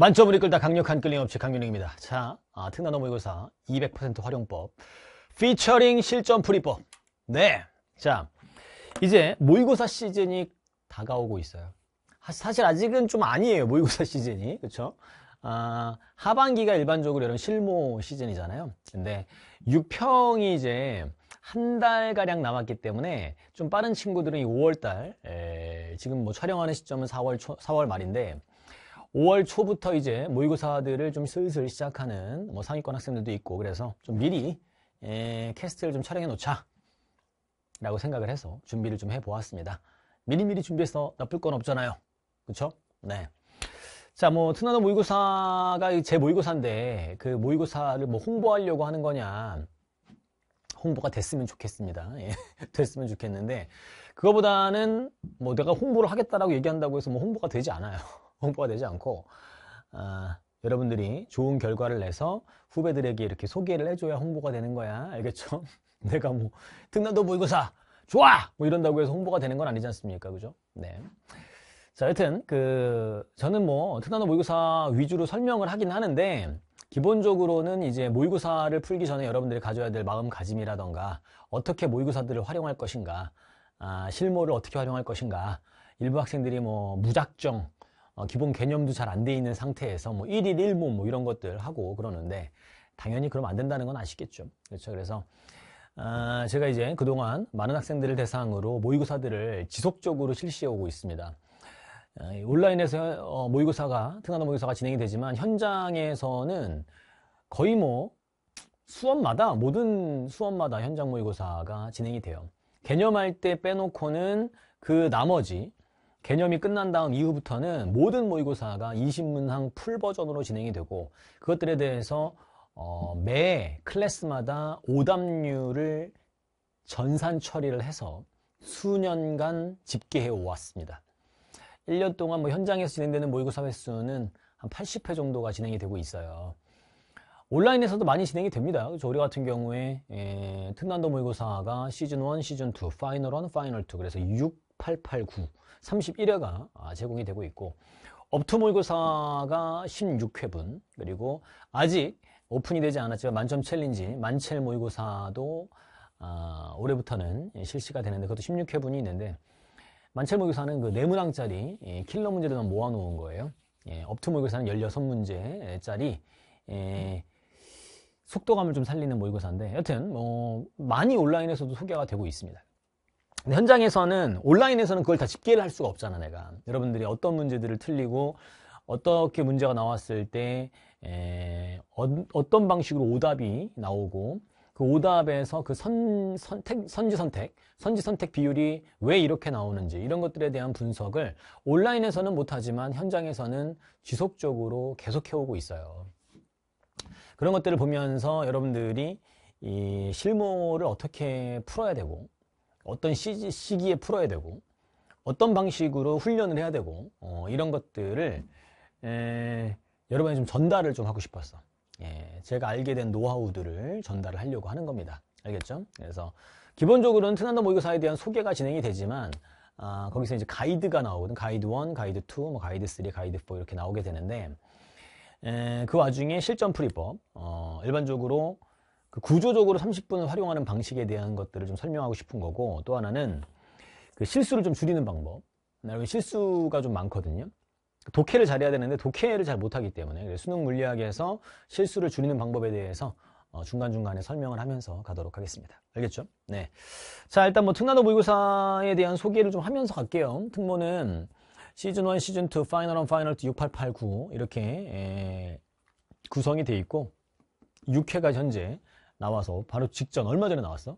만점을 이끌다 강력한 끌림없이 강윤영입니다. 자, 아, 특난 어모의고사 200% 활용법 피처링 실전 풀이법 네, 자 이제 모의고사 시즌이 다가오고 있어요. 사실 아직은 좀 아니에요 모의고사 시즌이 그렇죠? 아, 하반기가 일반적으로 이런 실무 시즌이잖아요. 근데 6평이 이제 한 달가량 남았기 때문에 좀 빠른 친구들은 5월달, 지금 뭐 촬영하는 시점은 4월 초, 4월 말인데, 5월 초부터 이제 모의고사들을 좀 슬슬 시작하는 뭐 상위권 학생들도 있고 그래서 좀 미리 에, 예, 캐스트를 좀 촬영해 놓자 라고 생각을 해서 준비를 좀 해보았습니다 미리미리 준비해서 나쁠 건 없잖아요 그쵸? 네. 자, 뭐, 트나노 모의고사가 제 모의고사인데, 그 모의고사를 뭐 홍보하려고 하는 거냐. 홍보가 됐으면 좋겠습니다. 예, 됐으면 좋겠는데, 그거보다는 뭐 내가 홍보를 하겠다라고 얘기한다고 해서 뭐 홍보가 되지 않아요. 홍보가 되지 않고 아, 여러분들이 좋은 결과를 내서 후배들에게 이렇게 소개를 해줘야 홍보가 되는 거야 알겠죠? 내가 뭐 특난도 모의고사 좋아 뭐 이런다고 해서 홍보가 되는 건 아니지 않습니까 그죠? 네. 자 여튼 그 저는 뭐 특난도 모의고사 위주로 설명을 하긴 하는데 기본적으로는 이제 모의고사를 풀기 전에 여러분들이 가져야 될 마음가짐이라던가 어떻게 모의고사들을 활용할 것인가 아, 실무를 어떻게 활용할 것인가 일부 학생들이 뭐 무작정 어, 기본 개념도 잘 안 돼 있는 상태에서 뭐 1일 1문 뭐 이런 것들 하고 그러는데 당연히 그럼 안 된다는 건 아시겠죠. 그렇죠. 그래서 아, 제가 이제 그동안 많은 학생들을 대상으로 모의고사들을 지속적으로 실시해 오고 있습니다. 아, 온라인에서 어, 모의고사가 특강나 모의고사가 진행이 되지만 현장에서는 거의 뭐 수업마다 모든 수업마다 현장 모의고사가 진행이 돼요. 개념할 때 빼놓고는 그 나머지 개념이 끝난 다음 이후부터는 모든 모의고사가 20문항 풀 버전으로 진행이 되고 그것들에 대해서 어, 매 클래스마다 오답률을 전산 처리를 해서 수년간 집계해 오았습니다. 1년 동안 뭐 현장에서 진행되는 모의고사 횟수는 한 80회 정도가 진행이 되고 있어요. 온라인에서도 많이 진행이 됩니다. 그 우리 같은 경우에 에, 예, 특난도 모의고사가 시즌 1, 시즌 2, 파이널 1, 파이널 2 그래서 6, 8, 8, 9 31회가 아, 제공이 되고 있고 업투모의고사가 16회분 그리고 아직 오픈이 되지 않았지만 만점 챌린지 만첼 모의고사도 아, 올해부터는 실시가 되는데 그것도 16회분이 있는데 만첼 모의고사는 그 4문항짜리 예, 킬러 문제들만 모아놓은 거예요 예, 업투 모의고사는 16문제짜리 예, 속도감을 좀 살리는 모의고사인데 여튼 뭐 많이 온라인에서도 소개가 되고 있습니다 현장에서는 온라인에서는 그걸 다 집계를 할 수가 없잖아 내가 여러분들이 어떤 문제들을 틀리고 어떻게 문제가 나왔을 때 에, 어, 떤 방식으로 오답이 나오고 그 오답에서 그 선, 선택, 선지 선택, 선지 선택 비율이 왜 이렇게 나오는지 이런 것들에 대한 분석을 온라인에서는 못하지만 현장에서는 지속적으로 계속해오고 있어요. 그런 것들을 보면서 여러분들이 이 실무를 어떻게 풀어야 되고 어떤 시, 시기에 풀어야 되고 어떤 방식으로 훈련을 해야 되고 어, 이런 것들을 에, 여러분이 좀 전달을 좀 하고 싶었어. 예, 제가 알게 된 노하우들을 전달을 하려고 하는 겁니다. 알겠죠? 그래서 기본적으로는 트난더 모의고사에 대한 소개가 진행이 되지만 아, 거기서 이제 가이드가 나오거든. 가이드 1, 가이드 2, 뭐 가이드 3, 가이드 4 이렇게 나오게 되는데 에, 그 와중에 실전 풀이법 어, 일반적으로 그 구조적으로 30분을 활용하는 방식에 대한 것들을 좀 설명하고 싶은 거고 또 하나는 그 실수를 좀 줄이는 방법. 나름 실수가 좀 많거든요. 독해를 잘해야 되는데 독해를 잘 못하기 때문에 수능 물리학에서 실수를 줄이는 방법에 대해서 어, 중간중간에 설명을 하면서 가도록 하겠습니다. 알겠죠? 네. 자, 일단 뭐특나노 모의고사에 대한 소개를 좀 하면서 갈게요. 특모는 시즌 1, 시즌 2, 파이널 1, 파이널 2, 6, 8, 8, 9 이렇게 에, 구성이 돼 있고 6회가 현재 나와서 바로 직전 얼마 전에 나왔어?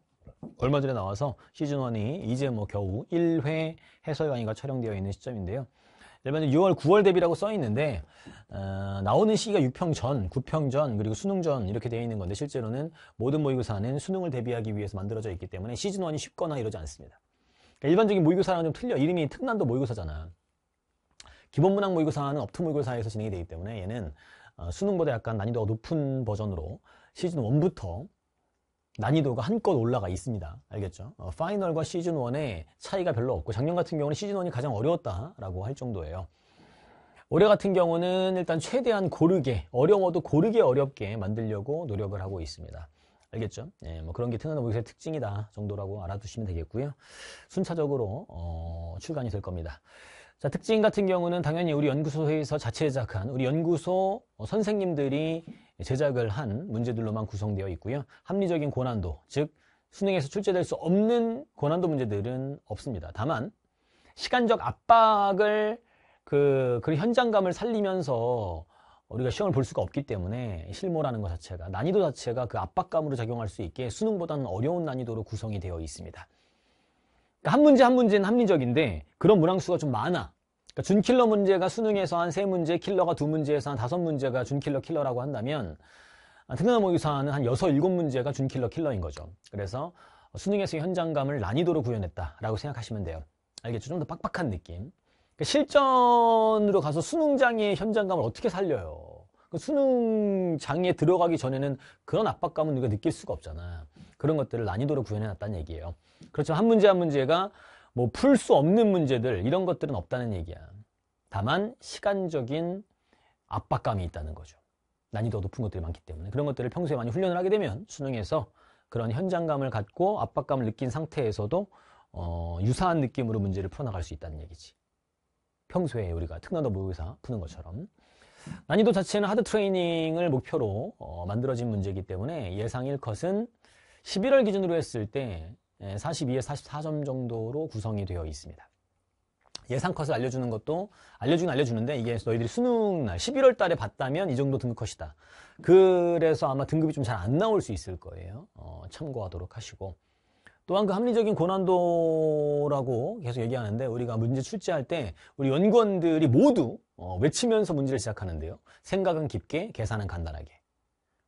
얼마 전에 나와서 시즌1이 이제 뭐 겨우 1회 해설 강의가 촬영되어 있는 시점인데요. 일반적 6월, 9월 대비라고 써 있는데 어, 나오는 시기가 6평 전, 9평 전, 그리고 수능 전 이렇게 되어 있는 건데 실제로는 모든 모의고사는 수능을 대비하기 위해서 만들어져 있기 때문에 시즌 1이 쉽거나 이러지 않습니다. 그러니까 일반적인 모의고사랑 은좀 틀려. 이름이 특난도 모의고사잖아. 기본 문항 모의고사는 업트 모의고사에서 진행이 되기 때문에 얘는 어, 수능보다 약간 난이도가 높은 버전으로 시즌 1부터 난이도가 한껏 올라가 있습니다. 알겠죠? 어, 파이널과 시즌1의 차이가 별로 없고 작년 같은 경우는 시즌1이 가장 어려웠다라고 할 정도예요. 올해 같은 경우는 일단 최대한 고르게, 어려워도 고르게 어렵게 만들려고 노력을 하고 있습니다. 알겠죠? 예, 뭐 그런 게 트는 모기의 특징이다 정도라고 알아두시면 되겠고요. 순차적으로 어, 출간이 될 겁니다. 자, 특징 같은 경우는 당연히 우리 연구소에서 자체 제작한 우리 연구소 선생님들이 제작을 한 문제들로만 구성되어 있고요. 합리적인 고난도, 즉 수능에서 출제될 수 없는 고난도 문제들은 없습니다. 다만 시간적 압박을 그, 그 현장감을 살리면서 우리가 시험을 볼 수가 없기 때문에 실모라는것 자체가 난이도 자체가 그 압박감으로 작용할 수 있게 수능보다는 어려운 난이도로 구성이 되어 있습니다. 그러니까 한 문제 한 문제는 합리적인데 그런 문항수가 좀 많아. 그러니까 준킬러 문제가 수능에서 한 세 문제, 킬러가 두 문제에서 한 다섯 문제가 준킬러 킬러라고 한다면 아, 특별한 모의사는 한 여섯, 일곱 문제가 준킬러 킬러인 거죠. 그래서 수능에서 현장감을 난이도로 구현했다라고 생각하시면 돼요. 알겠죠? 좀 더 빡빡한 느낌. 그러니까 실전으로 가서 수능장의 현장감을 어떻게 살려요? 그 수능장에 들어가기 전에는 그런 압박감은 우리가 느낄 수가 없잖아. 그런 것들을 난이도로 구현해 놨다는 얘기예요. 그렇죠. 한 문제 한 문제가 뭐 풀 수 없는 문제들 이런 것들은 없다는 얘기야. 다만 시간적인 압박감이 있다는 거죠. 난이도가 높은 것들이 많기 때문에 그런 것들을 평소에 많이 훈련을 하게 되면 수능에서 그런 현장감을 갖고 압박감을 느낀 상태에서도 어, 유사한 느낌으로 문제를 풀어나갈 수 있다는 얘기지. 평소에 우리가 특난도 모의사 푸는 것처럼 난이도 자체는 하드 트레이닝을 목표로 어, 만들어진 문제이기 때문에 예상일 것은 11월 기준으로 했을 때 42에 예, 44점 정도로 구성이 되어 있습니다. 예상 컷을 알려주는 것도 알려주긴 알려주는데 이게 너희들이 수능 날 11월 달에 봤다면 이 정도 등급 컷이다. 그래서 아마 등급이 좀 잘 안 나올 수 있을 거예요. 어, 참고하도록 하시고 또한 그 합리적인 고난도라고 계속 얘기하는데 우리가 문제 출제할 때 우리 연구원들이 모두 어, 외치면서 문제를 시작하는데요. 생각은 깊게, 계산은 간단하게.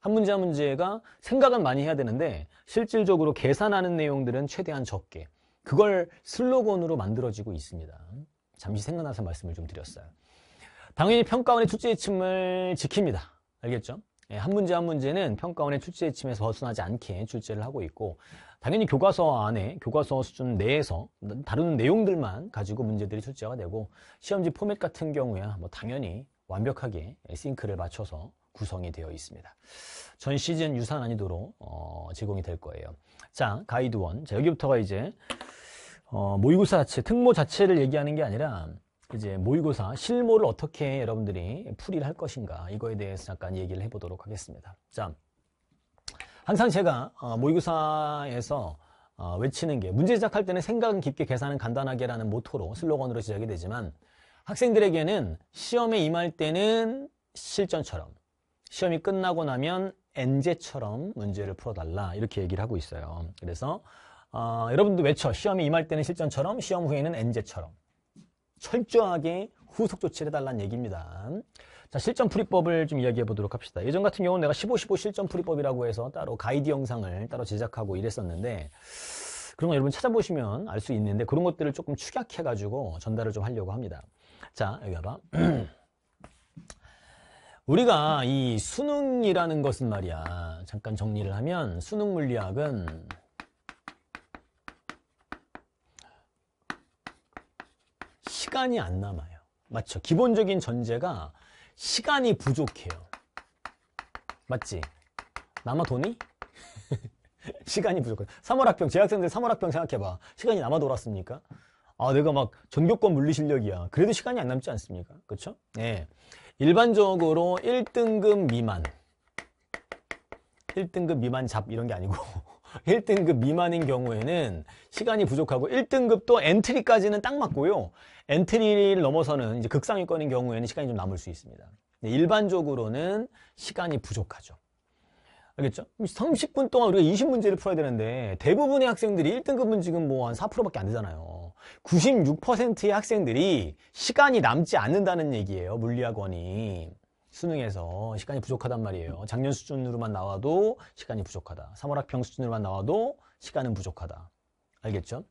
한 문제 한 문제가 생각은 많이 해야 되는데 실질적으로 계산하는 내용들은 최대한 적게 그걸 슬로건으로 만들어지고 있습니다. 잠시 생각나서 말씀을 좀 드렸어요. 당연히 평가원의 출제의침을 지킵니다. 알겠죠? 예, 한 문제 한 문제는 평가원의 출제의침에서 벗어나지 않게 출제를 하고 있고 당연히 교과서 안에 교과서 수준 내에서 다루는 내용들만 가지고 문제들이 출제가 되고 시험지 포맷 같은 경우야 뭐 당연히 완벽하게 싱크를 맞춰서 구성이 되어 있습니다. 전 시즌 유사 난이도로 어, 제공이 될 거예요. 자, 가이드 원 자, 여기부터가 이제 어, 모의고사 자체, 특모 자체를 얘기하는 게 아니라 이제 모의고사 실모를 어떻게 여러분들이 풀이를 할 것인가 이거에 대해서 잠깐 얘기를 해보도록 하겠습니다. 자, 항상 제가 어, 모의고사에서 어, 외치는 게 문제 시작할 때는 생각은 깊게 계산은 간단하게라는 모토로 슬로건으로 시작이 되지만 학생들에게는 시험에 임할 때는 실전처럼 시험이 끝나고 나면 엔제처럼 문제를 풀어달라 이렇게 얘기를 하고 있어요. 그래서 어, 여러분도 외쳐 시험이 임할 때는 실전처럼 시험 후에는 엔제처럼 철저하게 후속 조치를 해달라는 얘기입니다. 자, 실전 풀이법을 좀 이야기해 보도록 합시다. 예전 같은 경우는 내가 15, 15 실전 풀이법이라고 해서 따로 가이드 영상을 따로 제작하고 이랬었는데 그런 거 여러분 찾아보시면 알 수 있는데 그런 것들을 조금 축약해가지고 전달을 좀 하려고 합니다. 자, 여기 봐봐. 우리가 이 수능이라는 것은 말이야 잠깐 정리를 하면 수능 물리학은 시간이 안 남아요 맞죠 기본적인 전제가 시간이 부족해요 맞지 남아 돈이 시간이 부족해 3월 학평 재학생들 3월 학평 생각해봐 시간이 남아 돌았습니까 아 내가 막 전교권 물리 실력이야 그래도 시간이 안 남지 않습니까 그렇죠 네. 일반적으로 1등급 미만 1등급 미만 잡 이런 게 아니고 1등급 미만인 경우에는 시간이 부족하고 1등급도 엔트리까지는 딱 맞고요. 엔트리를 넘어서는 이제 극상위권인 경우에는 시간이 좀 남을 수 있습니다. 네, 일반적으로는 시간이 부족하죠. 알겠죠? 30분 동안 우리가 20문제를 풀어야 되는데 대부분의 학생들이 1등급은 지금 뭐 한 4%밖에 안 되잖아요. 96%의 학생들이 시간이 남지 않는다는 얘기예요. 물리학원이. 수능에서 시간이 부족하단 말이에요. 작년 수준으로만 나와도 시간이 부족하다. 3월 학평 수준으로만 나와도 시간은 부족하다. 알겠죠?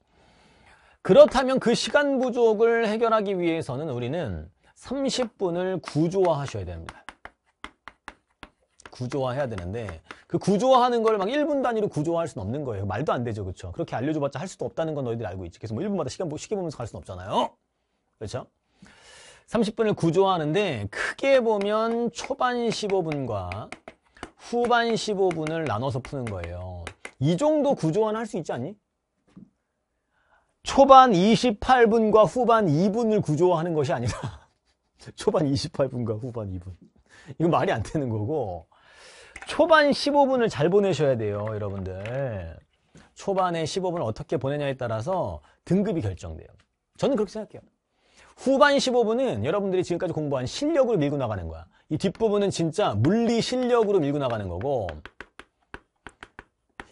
그렇다면 그 시간 부족을 해결하기 위해서는 우리는 30분을 구조화하셔야 됩니다. 구조화해야 되는데 그 구조화하는 걸 막 1분 단위로 구조화할 수는 없는 거예요. 말도 안 되죠. 그렇죠? 그렇게 알려줘봤자 할 수도 없다는 건 너희들이 알고 있지. 그래서 뭐 1분마다 시간 쉽게 보면서 갈 수는 없잖아요. 그렇죠? 30분을 구조화하는데 크게 보면 초반 15분과 후반 15분을 나눠서 푸는 거예요. 이 정도 구조화는 할 수 있지 않니? 초반 28분과 후반 2분을 구조화하는 것이 아니라 초반 28분과 후반 2분. 이거 말이 안 되는 거고 초반 15분을 잘 보내셔야 돼요 여러분들 초반에 15분을 어떻게 보내냐에 따라서 등급이 결정돼요 저는 그렇게 생각해요 후반 15분은 여러분들이 지금까지 공부한 실력으로 밀고 나가는 거야 이 뒷부분은 진짜 물리 실력으로 밀고 나가는 거고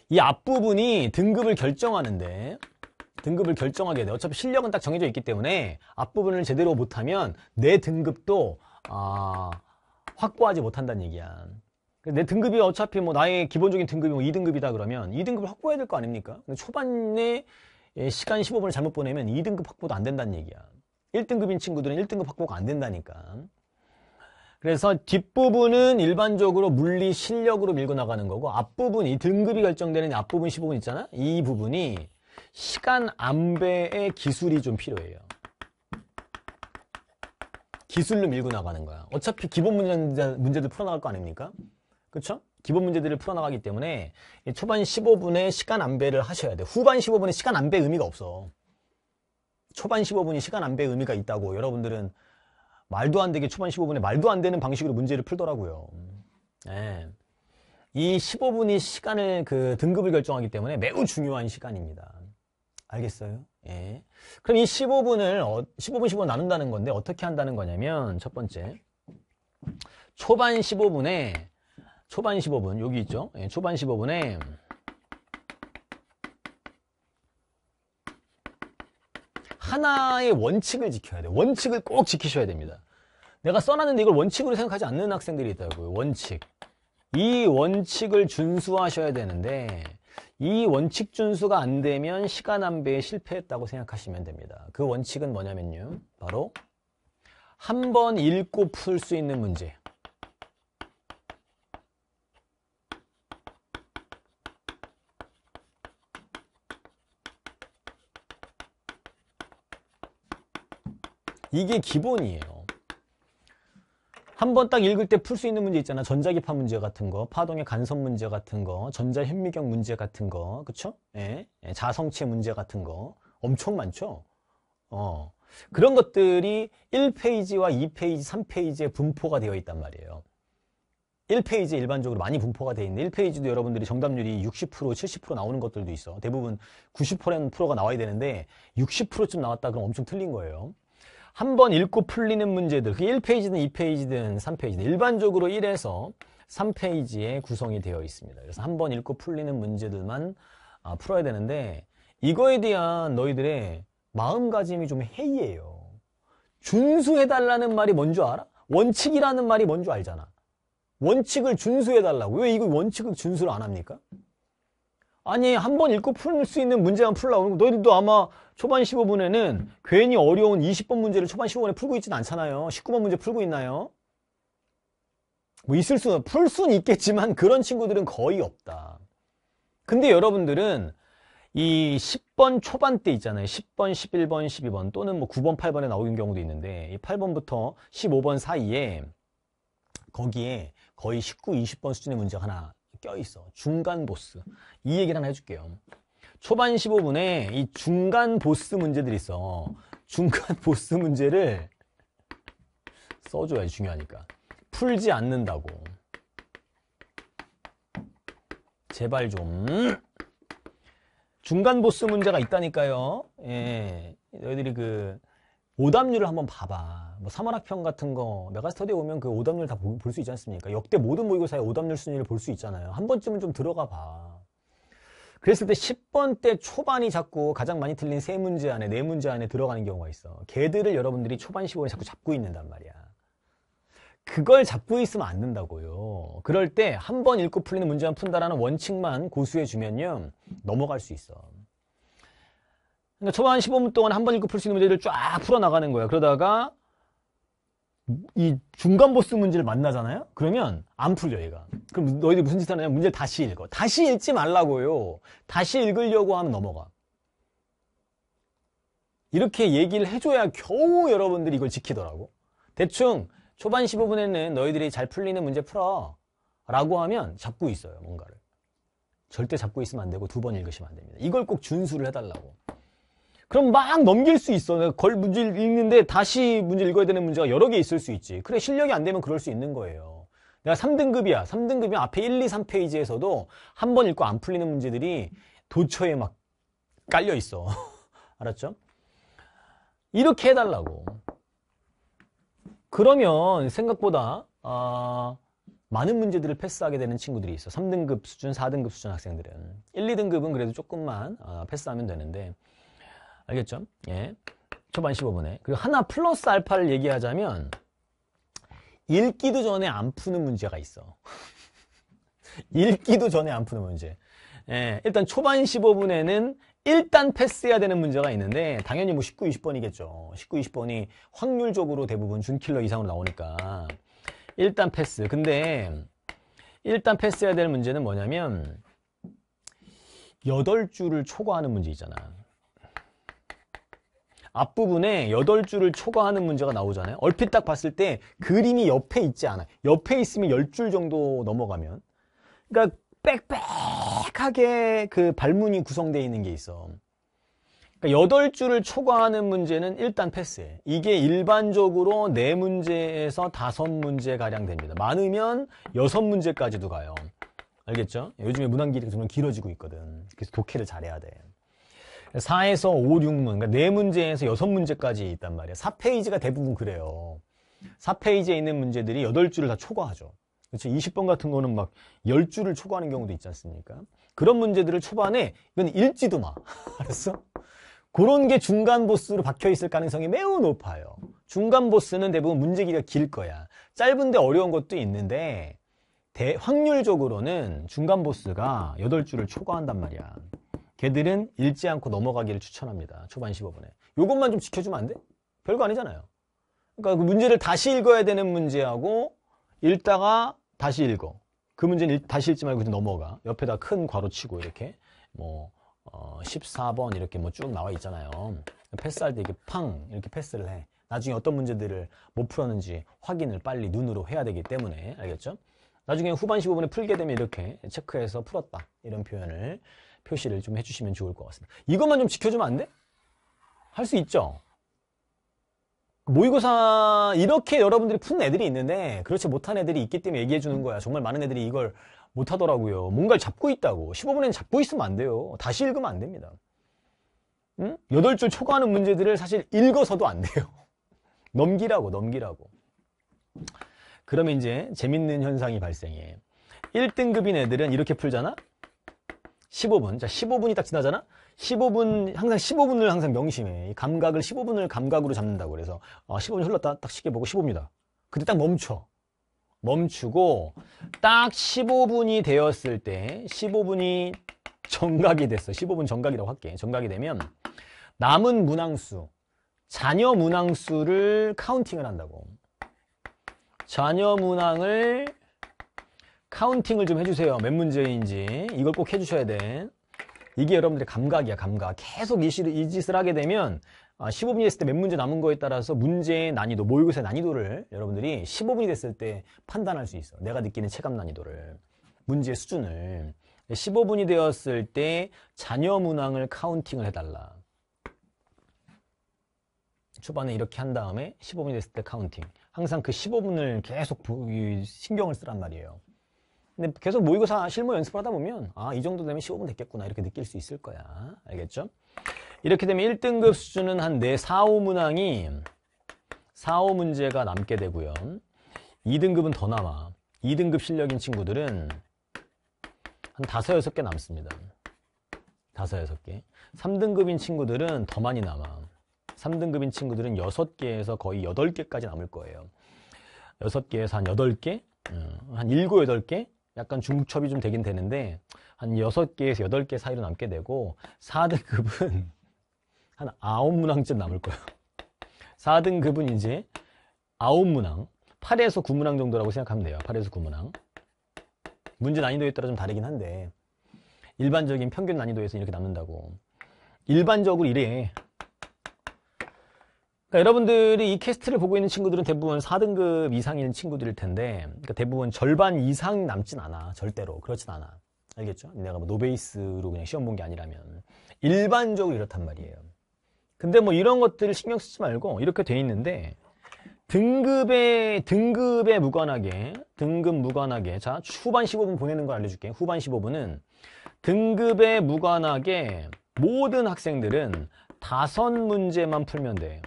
이 앞부분이 등급을 결정하는데 등급을 결정하게 돼 어차피 실력은 딱 정해져 있기 때문에 앞부분을 제대로 못하면 내 등급도 아, 확보하지 못한다는 얘기야 내 등급이 어차피 뭐 나의 기본적인 등급이 뭐 2등급이다 그러면 2등급을 확보해야 될 거 아닙니까? 초반에 예, 시간 15분을 잘못 보내면 2등급 확보도 안 된다는 얘기야. 1등급인 친구들은 1등급 확보가 안 된다니까. 그래서 뒷부분은 일반적으로 물리 실력으로 밀고 나가는 거고 앞부분, 이 등급이 결정되는 앞부분 15분 있잖아? 이 부분이 시간 안배의 기술이 좀 필요해요. 기술로 밀고 나가는 거야. 어차피 기본 문제, 문제들 풀어나갈 거 아닙니까? 그렇죠? 기본 문제들을 풀어나가기 때문에 초반 15분에 시간 안배를 하셔야 돼. 후반 15분에 시간 안배 의미가 없어. 초반 15분이 시간 안배 의미가 있다고 여러분들은 말도 안 되게 초반 15분에 말도 안 되는 방식으로 문제를 풀더라고요. 네. 이 15분이 시간을 그 등급을 결정하기 때문에 매우 중요한 시간입니다. 알겠어요? 예. 그럼 이 15분을 어, 15분 15분 나눈다는 건데 어떻게 한다는 거냐면 첫 번째 초반 15분에 초반 15분 여기 있죠 예, 초반 15분에 하나의 원칙을 지켜야 돼요 원칙을 꼭 지키셔야 됩니다 내가 써놨는데 이걸 원칙으로 생각하지 않는 학생들이 있다고요 원칙 이 원칙을 준수하셔야 되는데 이 원칙 준수가 안 되면 시간 안배에 실패했다고 생각하시면 됩니다 그 원칙은 뭐냐면요 바로 한 번 읽고 풀 수 있는 문제 이게 기본이에요. 한번 딱 읽을 때 풀 수 있는 문제 있잖아. 전자기파 문제 같은 거, 파동의 간섭 문제 같은 거, 전자현미경 문제 같은 거, 그쵸? 예, 예, 자성체 문제 같은 거 엄청 많죠? 어, 그런 것들이 1페이지와 2페이지, 3페이지에 분포가 되어 있단 말이에요. 1페이지에 일반적으로 많이 분포가 되어 있는데 1페이지도 여러분들이 정답률이 60% 70% 나오는 것들도 있어 대부분 90%가 나와야 되는데 60%쯤 나왔다 그럼 엄청 틀린 거예요 한번 읽고 풀리는 문제들 그 1페이지든 2페이지든 3페이지든 일반적으로 1에서 3페이지에 구성이 되어 있습니다. 그래서 한 번 읽고 풀리는 문제들만 아, 풀어야 되는데 이거에 대한 너희들의 마음가짐이 좀 해이해요. 준수해달라는 말이 뭔 줄 알아? 원칙이라는 말이 뭔 줄 알잖아. 원칙을 준수해달라고. 왜 이거 원칙을 준수를 안 합니까? 아니 한 번 읽고 풀 수 있는 문제만 풀라고 너희들도 아마 초반 15분에는 괜히 어려운 20번 문제를 초반 15분에 풀고 있진 않잖아요 19번 문제 풀고 있나요? 뭐 있을 수는 풀 수는 있겠지만 그런 친구들은 거의 없다 근데 여러분들은 이 10번 초반때 있잖아요 10번, 11번, 12번 또는 뭐 9번, 8번에 나오는 경우도 있는데 이 8번부터 15번 사이에 거기에 거의 19, 20번 수준의 문제 가 하나 껴있어. 중간 보스. 이 얘기를 하나 해줄게요. 초반 15분에 이 중간 보스 문제들이 있어. 중간 보스 문제를 써줘야 지 중요하니까. 풀지 않는다고. 제발 좀. 중간 보스 문제가 있다니까요. 예. 너희들이 그 오답률을 한번 봐봐. 뭐 3월학평 같은 거 메가스터디 에 오면 그 오답률 다 볼 수 있지 않습니까? 역대 모든 모의고사의 오답률 순위를 볼 수 있잖아요. 한 번쯤은 좀 들어가 봐. 그랬을 때 10번 대 초반이 자꾸 가장 많이 틀린 세 문제 안에 네 문제 안에 들어가는 경우가 있어. 걔들을 여러분들이 초반 15에 자꾸 잡고 있는단 말이야. 그걸 잡고 있으면 안 된다고요. 그럴 때 한 번 읽고 풀리는 문제만 푼다라는 원칙만 고수해 주면요. 넘어갈 수 있어. 그러니까 초반 15분 동안 한 번 읽고 풀 수 있는 문제를 쫙 풀어나가는 거야 그러다가 이 중간 보스 문제를 만나잖아요? 그러면 안 풀려, 얘가. 그럼 너희들 무슨 짓 하냐면 문제를 다시 읽어. 다시 읽지 말라고요. 다시 읽으려고 하면 넘어가. 이렇게 얘기를 해줘야 겨우 여러분들이 이걸 지키더라고. 대충 초반 15분에는 너희들이 잘 풀리는 문제 풀어. 라고 하면 잡고 있어요, 뭔가를. 절대 잡고 있으면 안 되고 두 번 읽으시면 안 됩니다. 이걸 꼭 준수를 해달라고. 그럼 막 넘길 수 있어. 걸 문제 읽는데 다시 문제 읽어야 되는 문제가 여러 개 있을 수 있지. 그래, 실력이 안 되면 그럴 수 있는 거예요. 내가 3등급이야. 3등급이면 앞에 1, 2, 3페이지에서도 한 번 읽고 안 풀리는 문제들이 도처에 막 깔려 있어. 알았죠? 이렇게 해달라고. 그러면 생각보다 어, 많은 문제들을 패스하게 되는 친구들이 있어. 3등급 수준, 4등급 수준 학생들은. 1, 2등급은 그래도 조금만 어, 패스하면 되는데 알겠죠? 예. 초반 15분에. 그리고 하나 플러스 알파를 얘기하자면 읽기도 전에 안 푸는 문제가 있어. 읽기도 전에 안 푸는 문제. 예, 일단 초반 15분에는 일단 패스해야 되는 문제가 있는데 당연히 뭐 19, 20번이겠죠. 19, 20번이 확률적으로 대부분 준킬러 이상으로 나오니까 일단 패스. 근데 일단 패스해야 될 문제는 뭐냐면 8줄을 초과하는 문제 있잖아. 앞부분에 8줄을 초과하는 문제가 나오잖아요. 얼핏 딱 봤을 때 그림이 옆에 있지 않아요. 옆에 있으면 10줄 정도 넘어가면. 그러니까 빽빽하게 그 발문이 구성되어 있는 게 있어. 그러니까 8줄을 초과하는 문제는 일단 패스해. 이게 일반적으로 4문제에서 5문제가량 됩니다. 많으면 6문제까지도 가요. 알겠죠? 요즘에 문항 길이가 점점 길어지고 있거든. 그래서 독해를 잘해야 돼. 4에서 5, 6문, 그러니까 4문제에서 6문제까지 있단 말이야. 4페이지가 대부분 그래요. 4페이지에 있는 문제들이 8줄을 다 초과하죠. 그렇죠? 20번 같은 거는 막 10줄을 초과하는 경우도 있지 않습니까? 그런 문제들을 초반에 이건 읽지도 마. 알았어? 그런 게 중간 보스로 박혀 있을 가능성이 매우 높아요. 중간 보스는 대부분 문제기가 길 거야. 짧은데 어려운 것도 있는데 대, 확률적으로는 중간 보스가 8줄을 초과한단 말이야. 걔들은 읽지 않고 넘어가기를 추천합니다. 초반 15분에. 이것만좀 지켜주면 안 돼? 별거 아니잖아요. 그러니까 그 문제를 다시 읽어야 되는 문제하고 읽다가 다시 읽어. 그 문제는 읽, 다시 읽지 말고 그냥 넘어가. 옆에다 큰 괄호 치고 이렇게 뭐 어, 14번 이렇게 뭐 쭉 나와 있잖아요. 패스할 때 이렇게 팡 이렇게 패스를 해. 나중에 어떤 문제들을 못 풀었는지 확인을 빨리 눈으로 해야 되기 때문에 알겠죠? 나중에 후반 15분에 풀게 되면 이렇게 체크해서 풀었다 이런 표현을 표시를 좀 해주시면 좋을 것 같습니다 이것만 좀 지켜주면 안 돼? 할 수 있죠? 모의고사 이렇게 여러분들이 푼 애들이 있는데 그렇지 못한 애들이 있기 때문에 얘기해 주는 거야 정말 많은 애들이 이걸 못하더라고요 뭔가를 잡고 있다고 15분에는 잡고 있으면 안 돼요 다시 읽으면 안 됩니다 응? 8줄 초과하는 문제들을 사실 읽어서도 안 돼요 넘기라고 넘기라고 그러면 이제 재밌는 현상이 발생해. 1등급인 애들은 이렇게 풀잖아? 15분. 자, 15분이 딱 지나잖아? 15분, 항상 15분을 항상 명심해. 감각을 15분을 감각으로 잡는다고. 그래서, 어, 아, 15분 이 흘렀다. 딱 쉽게 보고 15입니다. 근데 딱 멈춰. 멈추고, 딱 15분이 되었을 때, 15분이 정각이 됐어. 15분 정각이라고 할게. 정각이 되면, 남은 문항수, 자녀 문항수를 카운팅을 한다고. 자녀 문항을 카운팅을 좀 해주세요. 몇 문제인지. 이걸 꼭 해주셔야 돼. 이게 여러분들의 감각이야, 감각. 계속 이, 짓을 하게 되면 15분이 아, 됐을 때 몇 문제 남은 거에 따라서 문제의 난이도, 모의고사의 난이도를 여러분들이 15분이 됐을 때 판단할 수 있어. 내가 느끼는 체감 난이도를. 문제의 수준을. 15분이 되었을 때 자녀 문항을 카운팅을 해달라. 초반에 이렇게 한 다음에 15분이 됐을 때 카운팅. 항상 그 15분을 계속 신경을 쓰란 말이에요. 근데 계속 모의고사 실무 연습을 하다 보면 아 이 정도 되면 15분 됐겠구나 이렇게 느낄 수 있을 거야. 알겠죠? 이렇게 되면 1등급 수준은 한 4, 5문항이 4, 5문제가 남게 되고요. 2등급은 더 남아. 2등급 실력인 친구들은 한 5, 6개 남습니다. 5, 6개. 3등급인 친구들은 더 많이 남아. 3등급인 친구들은 6개에서 거의 8개까지 남을 거예요. 6개에서 한 8개? 음, 한 7, 8개? 약간 중첩이 좀 되긴 되는데 한 6개에서 8개 사이로 남게 되고 4등급은 한 9문항쯤 남을 거예요. 4등급은 이제 9문항, 8에서 9문항 정도라고 생각하면 돼요. 8에서 9문항. 문제 난이도에 따라 좀 다르긴 한데 일반적인 평균 난이도에서 이렇게 남는다고. 일반적으로 이래. 그러니까 여러분들이 이 캐스트를 보고 있는 친구들은 대부분 4등급 이상인 친구들일 텐데 그러니까 대부분 절반 이상 남진 않아 절대로 그렇진 않아 알겠죠? 내가 뭐 노베이스로 그냥 시험 본 게 아니라면 일반적으로 이렇단 말이에요 근데 뭐 이런 것들을 신경 쓰지 말고 이렇게 돼 있는데 등급에 등급에 무관하게 등급 무관하게 자 후반 15분 보내는 걸 알려줄게 요 후반 15분은 등급에 무관하게 모든 학생들은 다섯 문제만 풀면 돼요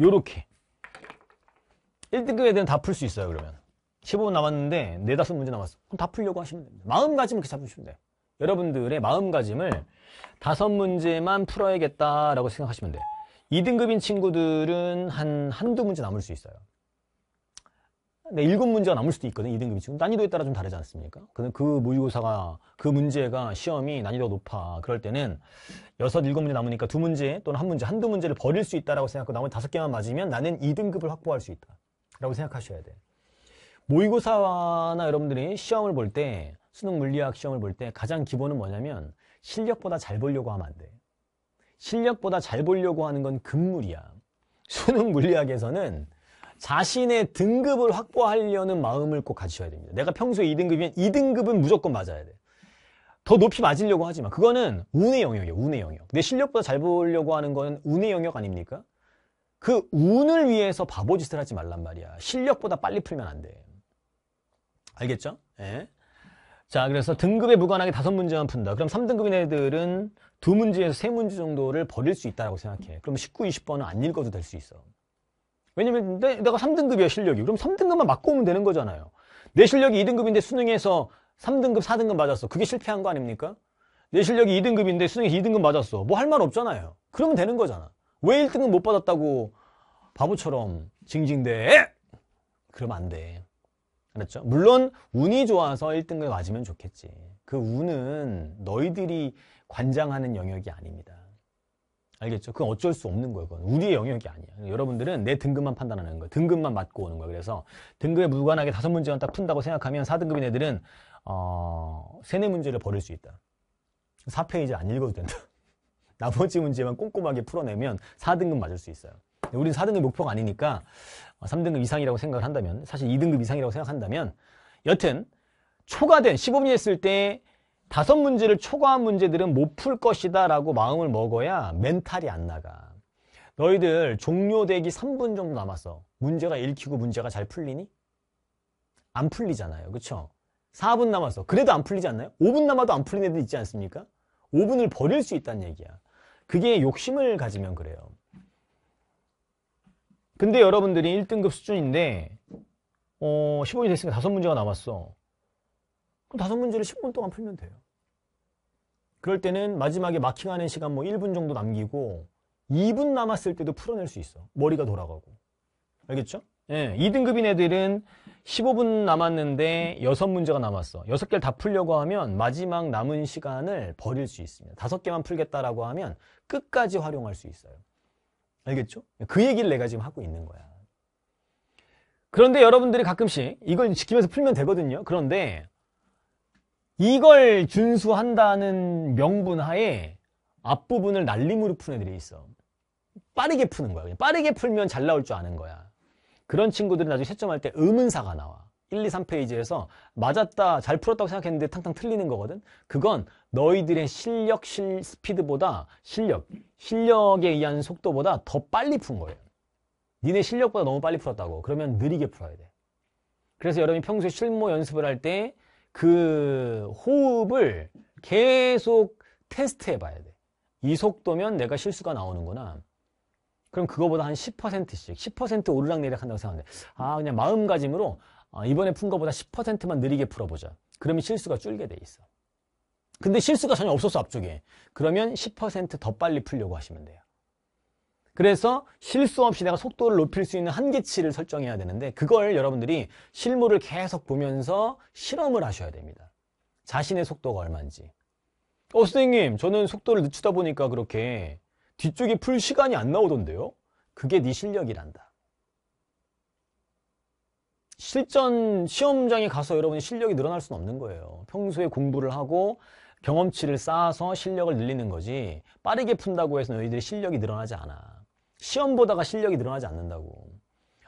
요렇게 1등급에 대한 다 풀 수 있어요 그러면 15분 남았는데 4, 5 문제 남았어 그럼 다 풀려고 하시면 됩니다 마음가짐을 이렇게 잡으시면 돼요 여러분들의 마음가짐을 다섯 문제만 풀어야겠다라고 생각하시면 돼요 2등급인 친구들은 한 한두 문제 남을 수 있어요 네, 일곱 문제가 남을 수도 있거든 요 2등급이 지금 난이도에 따라 좀 다르지 않습니까? 근데 그 모의고사가 그 문제가 시험이 난이도가 높아 그럴 때는 여섯 일곱 문제 남으니까 두 문제 또는 한 문제 한두 문제를 버릴 수 있다라고 생각하고 나머지 다섯 개만 맞으면 나는 2등급을 확보할 수 있다라고 생각하셔야 돼. 모의고사나 여러분들이 시험을 볼 때 수능 물리학 시험을 볼 때 가장 기본은 뭐냐면 실력보다 잘 보려고 하면 안 돼. 실력보다 잘 보려고 하는 건 금물이야. 수능 물리학에서는 자신의 등급을 확보하려는 마음을 꼭 가지셔야 됩니다. 내가 평소에 2등급이면 2등급은 무조건 맞아야 돼더 높이 맞으려고 하지만 그거는 운의 영역이에요. 운의 영역. 내 실력보다 잘 보려고 하는 건 운의 영역 아닙니까? 그 운을 위해서 바보짓을 하지 말란 말이야. 실력보다 빨리 풀면 안 돼. 알겠죠? 예. 자, 그래서 등급에 무관하게 다섯 문제만 푼다. 그럼 3등급인 애들은 두 문제에서 세 문제 정도를 버릴 수 있다고 생각해. 그럼 19, 20번은 안 읽어도 될 수 있어. 왜냐면 내, 내가 3등급이야 실력이 그럼 3등급만 맞고 오면 되는 거잖아요 내 실력이 2등급인데 수능에서 3등급 4등급 맞았어 그게 실패한 거 아닙니까? 내 실력이 2등급인데 수능에서 2등급 맞았어 뭐 할 말 없잖아요 그러면 되는 거잖아 왜 1등급 못 받았다고 바보처럼 징징대 그러면 안돼 알았죠? 물론 운이 좋아서 1등급 맞으면 좋겠지 그 운은 너희들이 관장하는 영역이 아닙니다 알겠죠? 그건 어쩔 수 없는 거예요. 그건 우리의 영역이 아니야. 그러니까 여러분들은 내 등급만 판단하는 거예요. 등급만 맞고 오는 거예요. 그래서 등급에 무관하게 다섯 문제만 딱 푼다고 생각하면 4등급인 애들은 어, 세네 문제를 버릴 수 있다. 4페이지 안 읽어도 된다. 나머지 문제만 꼼꼼하게 풀어내면 4등급 맞을 수 있어요. 우리는 4등급 목표가 아니니까 3등급 어, 이상이라고 생각을 한다면 사실 2등급 이상이라고 생각한다면 여튼 초과된 15년 했을 때 다섯 문제를 초과한 문제들은 못 풀 것이다 라고 마음을 먹어야 멘탈이 안 나가. 너희들 종료되기 3분 정도 남았어. 문제가 읽히고 문제가 잘 풀리니? 안 풀리잖아요. 그렇죠? 4분 남았어. 그래도 안 풀리지 않나요? 5분 남아도 안 풀린 애들 있지 않습니까? 5분을 버릴 수 있다는 얘기야. 그게 욕심을 가지면 그래요. 근데 여러분들이 1등급 수준인데 어, 15이 됐으니까 다섯 문제가 남았어. 그럼 다섯 문제를 10분 동안 풀면 돼요. 그럴 때는 마지막에 마킹하는 시간 뭐 1분 정도 남기고 2분 남았을 때도 풀어낼 수 있어. 머리가 돌아가고. 알겠죠? 예, 2등급인 애들은 15분 남았는데 6문제가 남았어. 6개를 다 풀려고 하면 마지막 남은 시간을 버릴 수 있습니다. 5개만 풀겠다라고 하면 끝까지 활용할 수 있어요. 알겠죠? 그 얘기를 내가 지금 하고 있는 거야. 그런데 여러분들이 가끔씩 이걸 지키면서 풀면 되거든요. 그런데 이걸 준수한다는 명분 하에 앞부분을 날림으로 푸는 애들이 있어. 빠르게 푸는 거야. 그 빠르게 풀면 잘 나올 줄 아는 거야. 그런 친구들이 나중에 채점할 때 의문사가 나와. 1, 2, 3페이지에서 맞았다, 잘 풀었다고 생각했는데 탕탕 틀리는 거거든? 그건 너희들의 실력, 실, 스피드보다 실력, 실력에 의한 속도보다 더 빨리 푼 거예요. 니네 실력보다 너무 빨리 풀었다고. 그러면 느리게 풀어야 돼. 그래서 여러분이 평소에 실무 연습을 할때 그 호흡을 계속 테스트해 봐야 돼. 이 속도면 내가 실수가 나오는구나. 그럼 그거보다 한 10%씩 10% 오르락내리락 한다고 생각하는데 아 그냥 마음가짐으로 아, 이번에 푼 거보다 10%만 느리게 풀어보자. 그러면 실수가 줄게 돼 있어. 근데 실수가 전혀 없었어 앞쪽에. 그러면 10%더 빨리 풀려고 하시면 돼요. 그래서 실수 없이 내가 속도를 높일 수 있는 한계치를 설정해야 되는데 그걸 여러분들이 실물을 계속 보면서 실험을 하셔야 됩니다. 자신의 속도가 얼마인지. 어 선생님 저는 속도를 늦추다 보니까 그렇게 뒤쪽에 풀 시간이 안 나오던데요? 그게 네 실력이란다. 실전 시험장에 가서 여러분이 실력이 늘어날 수는 없는 거예요. 평소에 공부를 하고 경험치를 쌓아서 실력을 늘리는 거지 빠르게 푼다고 해서 너희들의 실력이 늘어나지 않아. 시험 보다가 실력이 늘어나지 않는다고.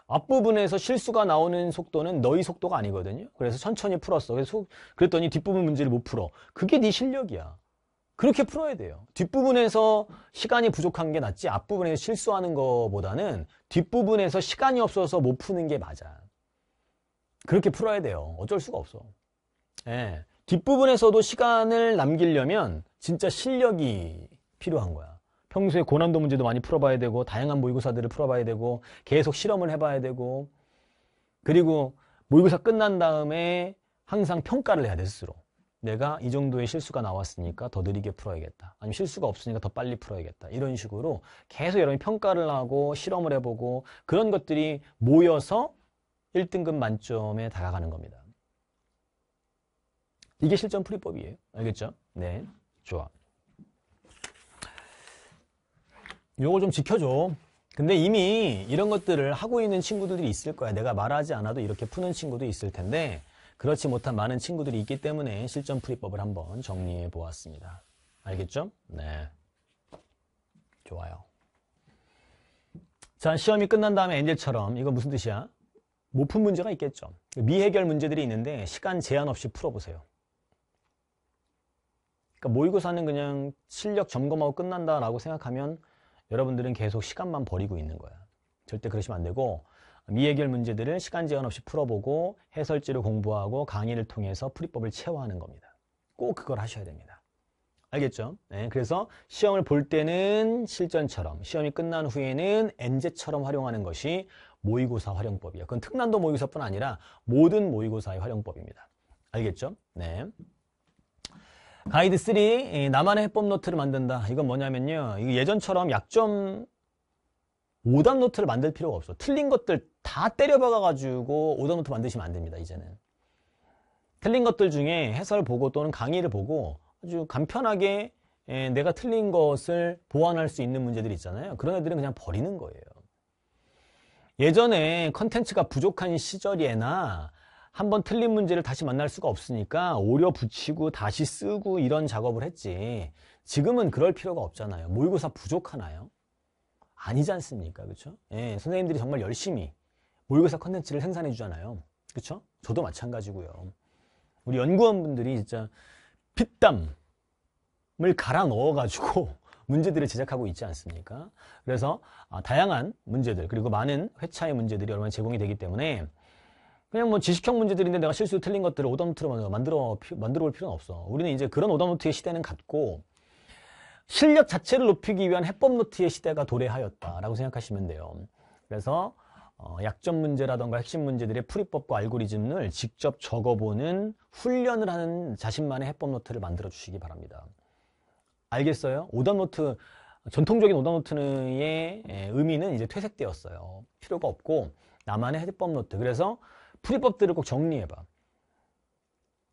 앞부분에서 실수가 나오는 속도는 너희 속도가 아니거든요. 그래서 천천히 풀었어. 그래서 그랬더니 뒷부분 문제를 못 풀어. 그게 네 실력이야. 그렇게 풀어야 돼요. 뒷부분에서 시간이 부족한 게 낫지 앞부분에서 실수하는 것보다는 뒷부분에서 시간이 없어서 못 푸는 게 맞아. 그렇게 풀어야 돼요. 어쩔 수가 없어. 예. 뒷부분에서도 시간을 남기려면 진짜 실력이 필요한 거야. 평소에 고난도 문제도 많이 풀어봐야 되고 다양한 모의고사들을 풀어봐야 되고 계속 실험을 해봐야 되고 그리고 모의고사 끝난 다음에 항상 평가를 해야 돼 스스로 내가 이 정도의 실수가 나왔으니까 더 느리게 풀어야겠다 아니면 실수가 없으니까 더 빨리 풀어야겠다 이런 식으로 계속 여러분이 평가를 하고 실험을 해보고 그런 것들이 모여서 1등급 만점에 다가가는 겁니다 이게 실전 풀이법이에요 알겠죠? 네 좋아 요걸 좀 지켜줘. 근데 이미 이런 것들을 하고 있는 친구들이 있을 거야. 내가 말하지 않아도 이렇게 푸는 친구도 있을 텐데 그렇지 못한 많은 친구들이 있기 때문에 실전 풀이법을 한번 정리해 보았습니다. 알겠죠? 네. 좋아요. 자, 시험이 끝난 다음에 엔젤처럼 이거 무슨 뜻이야? 못 푼 문제가 있겠죠. 미해결 문제들이 있는데 시간 제한 없이 풀어보세요. 그러니까 모의고사는 그냥 실력 점검하고 끝난다라고 생각하면 여러분들은 계속 시간만 버리고 있는 거야. 절대 그러시면 안 되고 미해결 문제들을 시간 제한 없이 풀어보고 해설지를 공부하고 강의를 통해서 풀이법을 체화하는 겁니다. 꼭 그걸 하셔야 됩니다. 알겠죠? 네, 그래서 시험을 볼 때는 실전처럼 시험이 끝난 후에는 엔제처럼 활용하는 것이 모의고사 활용법이에요. 그건 특난도 모의고사뿐 아니라 모든 모의고사의 활용법입니다. 알겠죠? 네. 가이드 3 나만의 해법 노트를 만든다. 이건 뭐냐면요. 예전처럼 약점 5단 노트를 만들 필요가 없어. 틀린 것들 다 때려박아가지고 5단 노트 만드시면 안 됩니다. 이제는. 틀린 것들 중에 해설 보고 또는 강의를 보고 아주 간편하게 예, 내가 틀린 것을 보완할 수 있는 문제들이 있잖아요. 그런 애들은 그냥 버리는 거예요. 예전에 컨텐츠가 부족한 시절에나 한번 틀린 문제를 다시 만날 수가 없으니까 오려 붙이고 다시 쓰고 이런 작업을 했지. 지금은 그럴 필요가 없잖아요. 모의고사 부족하나요? 아니지 않습니까? 그렇죠? 예, 선생님들이 정말 열심히 모의고사 컨텐츠를 생산해 주잖아요. 그렇죠? 저도 마찬가지고요. 우리 연구원분들이 진짜 핏땀을 갈아 넣어가지고 문제들을 제작하고 있지 않습니까? 그래서 아, 다양한 문제들 그리고 많은 회차의 문제들이 얼마나 제공이 되기 때문에 그냥 뭐 지식형 문제들인데 내가 실수로 틀린 것들을 오더노트로 만들어, 만들어 올 필요는 없어. 우리는 이제 그런 오더노트의 시대는 갔고, 실력 자체를 높이기 위한 해법노트의 시대가 도래하였다라고 생각하시면 돼요. 그래서, 어, 약점 문제라던가 핵심 문제들의 풀이법과 알고리즘을 직접 적어보는 훈련을 하는 자신만의 해법노트를 만들어 주시기 바랍니다. 알겠어요? 오더노트 전통적인 오더노트의 예, 의미는 이제 퇴색되었어요. 필요가 없고, 나만의 해법노트. 그래서 풀이법들을 꼭 정리해봐.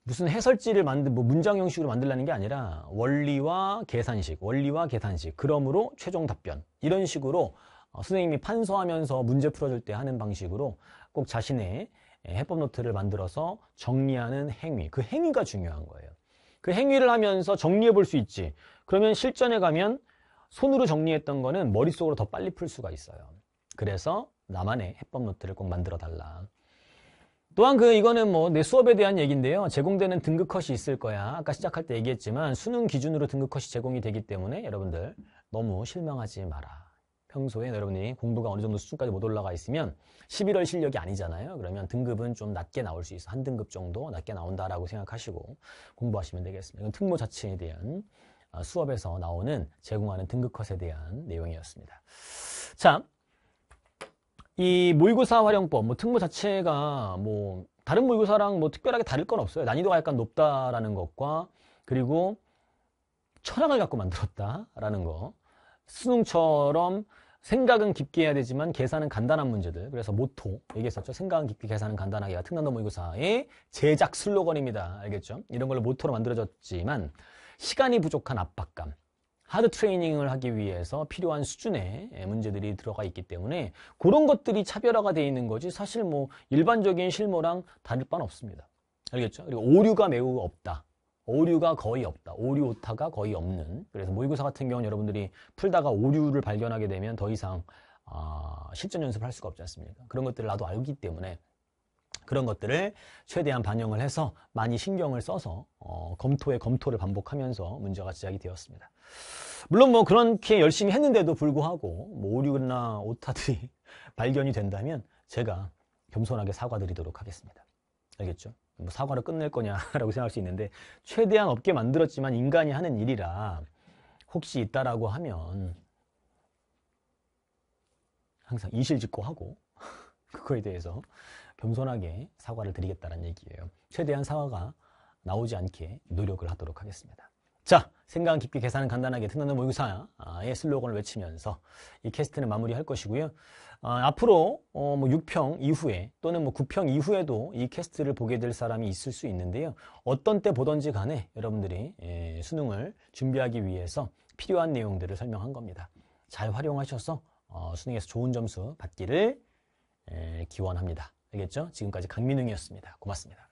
무슨 해설지를 만든 뭐 문장 형식으로 만들라는 게 아니라 원리와 계산식, 원리와 계산식, 그러므로 최종 답변 이런 식으로 어, 선생님이 판서하면서 문제 풀어줄 때 하는 방식으로 꼭 자신의 해법 노트를 만들어서 정리하는 행위, 그 행위가 중요한 거예요. 그 행위를 하면서 정리해 볼 수 있지. 그러면 실전에 가면 손으로 정리했던 거는 머릿속으로 더 빨리 풀 수가 있어요. 그래서 나만의 해법 노트를 꼭 만들어 달라. 또한 그 이거는 뭐 내 수업에 대한 얘기인데요. 제공되는 등급 컷이 있을 거야. 아까 시작할 때 얘기했지만 수능 기준으로 등급 컷이 제공이 되기 때문에 여러분들 너무 실망하지 마라. 평소에 여러분이 공부가 어느 정도 수준까지 못 올라가 있으면 11월 실력이 아니잖아요. 그러면 등급은 좀 낮게 나올 수 있어. 한 등급 정도 낮게 나온다라고 생각하시고 공부하시면 되겠습니다. 이건 특모 자체에 대한 아, 수업에서 나오는 제공하는 등급 컷에 대한 내용이었습니다. 자, 이 모의고사 활용법, 뭐 특무 자체가 뭐 다른 모의고사랑 뭐 특별하게 다를 건 없어요. 난이도가 약간 높다라는 것과 그리고 철학을 갖고 만들었다라는 거. 수능처럼 생각은 깊게 해야 되지만 계산은 간단한 문제들. 그래서 모토 얘기했었죠. 생각은 깊게 계산은 간단하게가 특난도 모의고사의 제작 슬로건입니다. 알겠죠? 이런 걸로 모토로 만들어졌지만 시간이 부족한 압박감. 하드 트레이닝을 하기 위해서 필요한 수준의 문제들이 들어가 있기 때문에 그런 것들이 차별화가 되어 있는 거지 사실 뭐 일반적인 실무랑 다를 바는 없습니다. 알겠죠? 그리고 오류가 매우 없다. 오류가 거의 없다. 오류 오타가 거의 없는. 그래서 모의고사 같은 경우는 여러분들이 풀다가 오류를 발견하게 되면 더 이상 아, 실전 연습을 할 수가 없지 않습니까? 그런 것들을 나도 알기 때문에 그런 것들을 최대한 반영을 해서 많이 신경을 써서 어, 검토에 검토를 반복하면서 문제가 제작이 되었습니다. 물론 뭐 그렇게 열심히 했는데도 불구하고 뭐 오류나 오타들이 발견이 된다면 제가 겸손하게 사과드리도록 하겠습니다. 알겠죠? 뭐 사과를 끝낼 거냐라고 생각할 수 있는데 최대한 없게 만들었지만 인간이 하는 일이라 혹시 있다라고 하면 항상 이실직고하고 그거에 대해서 겸손하게 사과를 드리겠다는 얘기예요. 최대한 사과가 나오지 않게 노력을 하도록 하겠습니다. 자, 생각 깊게 계산은 간단하게 특난의 모의사의 슬로건을 외치면서 이 캐스트는 마무리할 것이고요. 아, 앞으로 어, 뭐 6평 이후에 또는 뭐 9평 이후에도 이 캐스트를 보게 될 사람이 있을 수 있는데요. 어떤 때보던지 간에 여러분들이 예, 수능을 준비하기 위해서 필요한 내용들을 설명한 겁니다. 잘 활용하셔서 어, 수능에서 좋은 점수 받기를 예, 기원합니다. 알겠죠? 지금까지 강민웅이었습니다. 고맙습니다.